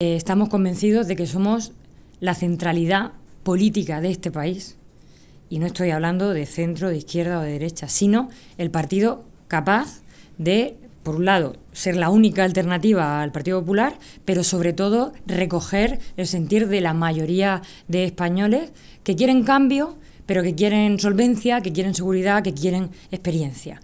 Eh, estamos convencidos de que somos la centralidad política de este país. Y no estoy hablando de centro, de izquierda o de derecha, sino el partido capaz de, por un lado, ser la única alternativa al Partido Popular, pero sobre todo recoger el sentir de la mayoría de españoles que quieren cambio, pero que quieren solvencia, que quieren seguridad, que quieren experiencia.